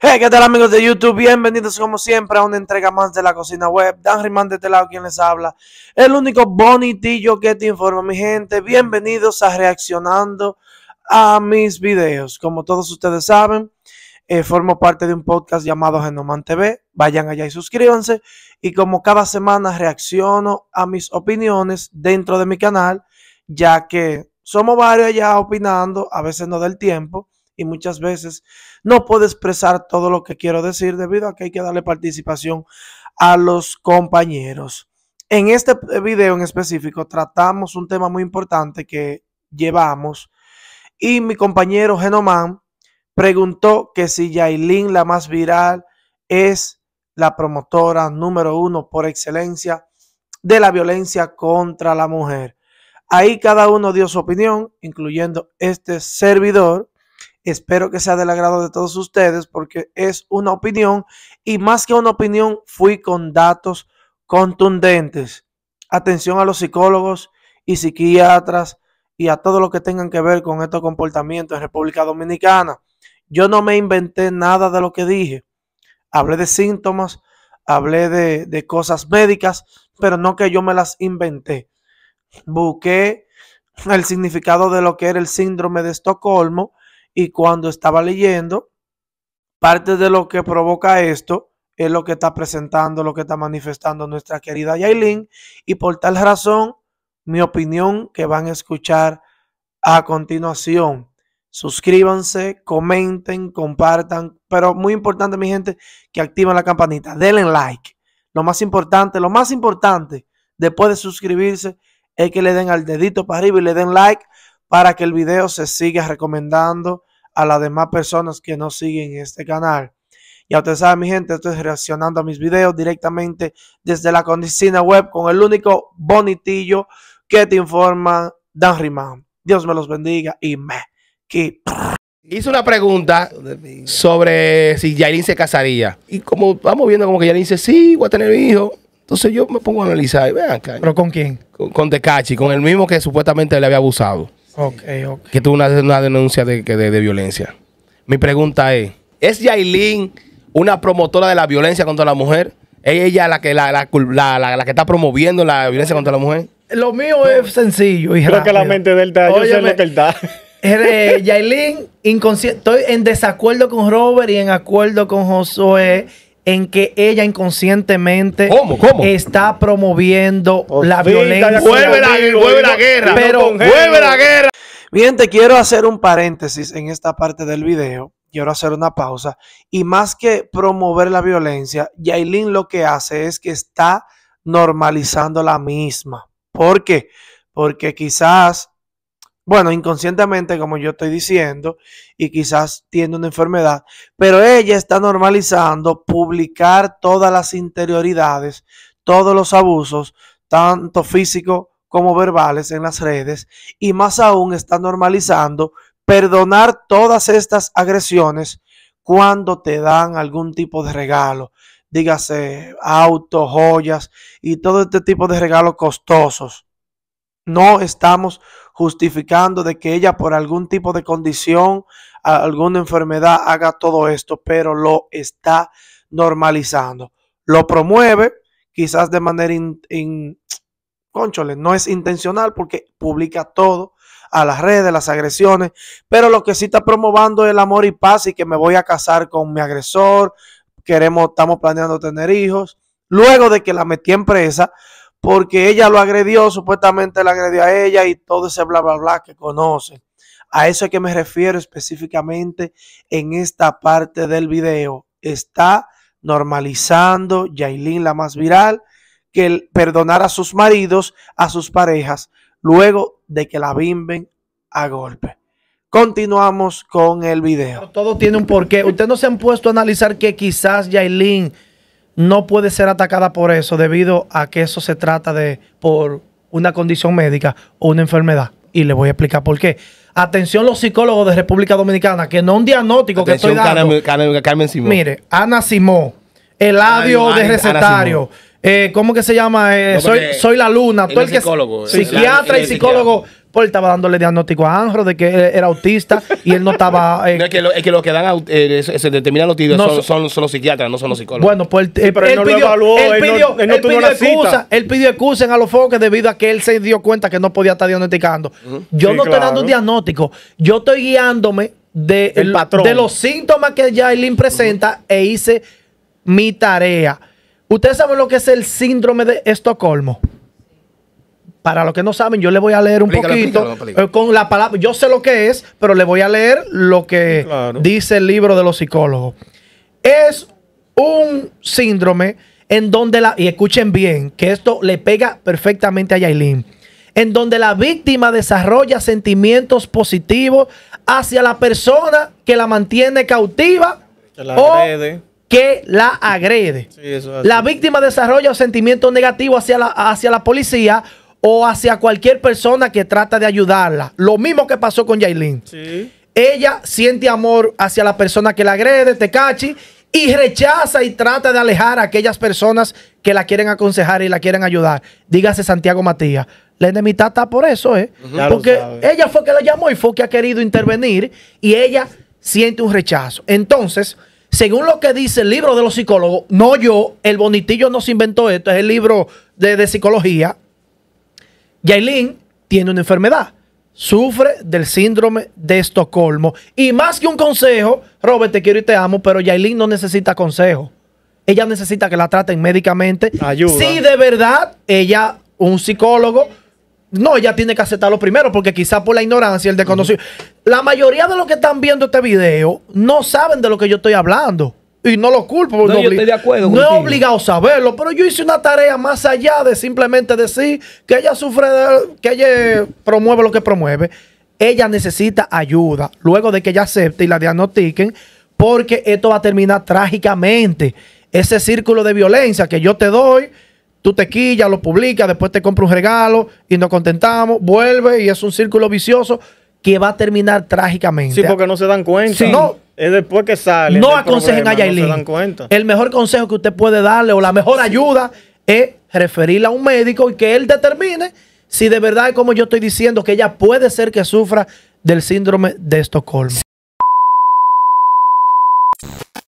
Hey, ¿qué tal amigos de YouTube? Bienvenidos como siempre a una entrega más de la cocina web. Dan Rimán de este lado quien les habla. El único bonitillo que te informa mi gente. Bienvenidos a Reaccionando a mis videos. Como todos ustedes saben, eh, formo parte de un podcast llamado Genoman TV. Vayan allá y suscríbanse. Y como cada semana reacciono a mis opiniones dentro de mi canal, ya que somos varios allá opinando, a veces no del tiempo y muchas veces no puedo expresar todo lo que quiero decir debido a que hay que darle participación a los compañeros. En este video en específico tratamos un tema muy importante que llevamos y mi compañero Genoman preguntó que si Yailin, la más viral, es la promotora número uno por excelencia de la violencia contra la mujer. Ahí cada uno dio su opinión, incluyendo este servidor, Espero que sea del agrado de todos ustedes porque es una opinión y más que una opinión fui con datos contundentes. Atención a los psicólogos y psiquiatras y a todo lo que tengan que ver con estos comportamientos en República Dominicana. Yo no me inventé nada de lo que dije. Hablé de síntomas, hablé de, de cosas médicas, pero no que yo me las inventé. Busqué el significado de lo que era el síndrome de Estocolmo y cuando estaba leyendo, parte de lo que provoca esto es lo que está presentando, lo que está manifestando nuestra querida Yailin. Y por tal razón, mi opinión que van a escuchar a continuación. Suscríbanse, comenten, compartan, pero muy importante, mi gente, que activen la campanita, denle like. Lo más importante, lo más importante, después de suscribirse, es que le den al dedito para arriba y le den like para que el video se siga recomendando a las demás personas que no siguen este canal. Ya ustedes saben, mi gente, estoy reaccionando a mis videos directamente desde la condicina web con el único bonitillo que te informa Dan Riman. Dios me los bendiga y me que Hizo una pregunta sobre si Yailin se casaría. Y como vamos viendo, como que Yailin dice, sí, voy a tener hijo. Entonces yo me pongo a analizar. ¿Pero con quién? Con, decachi con el mismo que supuestamente le había abusado. Que tuvo una, una denuncia de, que de, violencia. Mi pregunta es: ¿es Yailin una promotora de la violencia contra la mujer? ¿Es ella la que, la, la, que está promoviendo la violencia contra la mujer? Lo mío es sencillo. Y Creo que la mente de él Yo sé lo que está. Eh, Yailin, Estoy en desacuerdo con Robert y en acuerdo con Josué en que ella inconscientemente está promoviendo la violencia. Vuelve la, guerra. Pero, vuelve la guerra. Bien, te quiero hacer un paréntesis en esta parte del video. Quiero hacer una pausa. Y más que promover la violencia, Yailin lo que hace es que está normalizando la misma. ¿Por qué? Porque quizás bueno, inconscientemente, como yo estoy diciendo, y quizás tiene una enfermedad, pero ella está normalizando publicar todas las interioridades, todos los abusos, tanto físicos como verbales en las redes, y más aún está normalizando perdonar todas estas agresiones cuando te dan algún tipo de regalo, dígase auto, joyas y todo este tipo de regalos costosos no estamos justificando de que ella por algún tipo de condición, alguna enfermedad haga todo esto, pero lo está normalizando. Lo promueve, quizás de manera in, no es intencional porque publica todo a las redes, las agresiones, pero lo que sí está promoviendo es el amor y paz y que me voy a casar con mi agresor, queremos, estamos planeando tener hijos. Luego de que la metí en presa, porque ella lo agredió, supuestamente la agredió a ella y todo ese bla, bla, bla que conocen. A eso es que me refiero específicamente en esta parte del video. Está normalizando Yailin, la más viral, que el perdonar a sus maridos, a sus parejas, luego de que la bimben a golpe. Continuamos con el video. Todo tiene un porqué. Ustedes no se han puesto a analizar que quizás Yailin no puede ser atacada por eso debido a que eso se trata de por una condición médica o una enfermedad. Y le voy a explicar por qué. Atención los psicólogos de República Dominicana, que no un diagnóstico que estoy dando. Carmen, Carmen Simón. Mire, Ana el labio de recetario. Eh, ¿Cómo que se llama? Eh, soy, la luna. el, psicólogo, psiquiatra y psicólogo él estaba dándole diagnóstico a Anjo de que era autista y él no estaba. Eh, es, que lo, que los que dan eh, se determinan los tíos son, los psiquiatras, no son los psicólogos. Bueno, pues él, pero él, no pidió, evaluó, él, pidió, él, él pidió excusa, él pidió excusa a los foques debido a que él se dio cuenta que no podía estar diagnosticando. Yo no estoy dando un diagnóstico, yo estoy guiándome de, los síntomas que Jailin presenta e hice mi tarea. Ustedes saben lo que es el síndrome de Estocolmo. Para los que no saben, yo le voy a leer un poquito eh, con la palabra. Yo sé lo que es, pero le voy a leer lo que dice el libro de los psicólogos. Es un síndrome en donde la, y escuchen bien, que esto le pega perfectamente a Yailin, en donde la víctima desarrolla sentimientos positivos hacia la persona que la mantiene cautiva que la o agrede. que la agrede. la víctima desarrolla sentimientos negativos hacia la, hacia la policía o hacia cualquier persona que trata de ayudarla. Lo mismo que pasó con Yailin. Ella siente amor hacia la persona que la agrede, cachi y rechaza y trata de alejar a aquellas personas que la quieren aconsejar y la quieren ayudar. Dígase Santiago Matías. La enemistad está por eso, ¿eh? Porque ella fue que la llamó y fue que ha querido intervenir y ella siente un rechazo. Entonces, según lo que dice el libro de los psicólogos, no yo, el bonitillo no se inventó esto, es el libro de, de psicología, Yailin tiene una enfermedad. Sufre del síndrome de Estocolmo. Y más que un consejo, Robert, te quiero y te amo, pero Yailin no necesita consejo. Ella necesita que la traten médicamente. Ayuda. Si de verdad ella, un psicólogo, no, ella tiene que aceptarlo primero, porque quizás por la ignorancia, el desconocido. La mayoría de los que están viendo este video no saben de lo que yo estoy hablando y no lo culpo. No, no yo estoy de acuerdo. No he obligado a saberlo, pero yo hice una tarea más allá de simplemente decir que ella sufre, que ella promueve lo que promueve. Ella necesita ayuda luego de que ella acepte y la diagnostiquen, porque esto va a terminar trágicamente. Ese círculo de violencia que yo te doy, tú te quillas, lo publicas, después te compro un regalo y nos contentamos, vuelve y es un círculo vicioso que va a terminar trágicamente. Sí, porque no se dan cuenta. Sí. No, es después que sale. No aconsejen a Yailin. El mejor consejo que usted puede darle o la mejor ayuda es referirla a un médico y que él determine si de verdad, como yo estoy diciendo, que ella puede ser que sufra del síndrome de Estocolmo.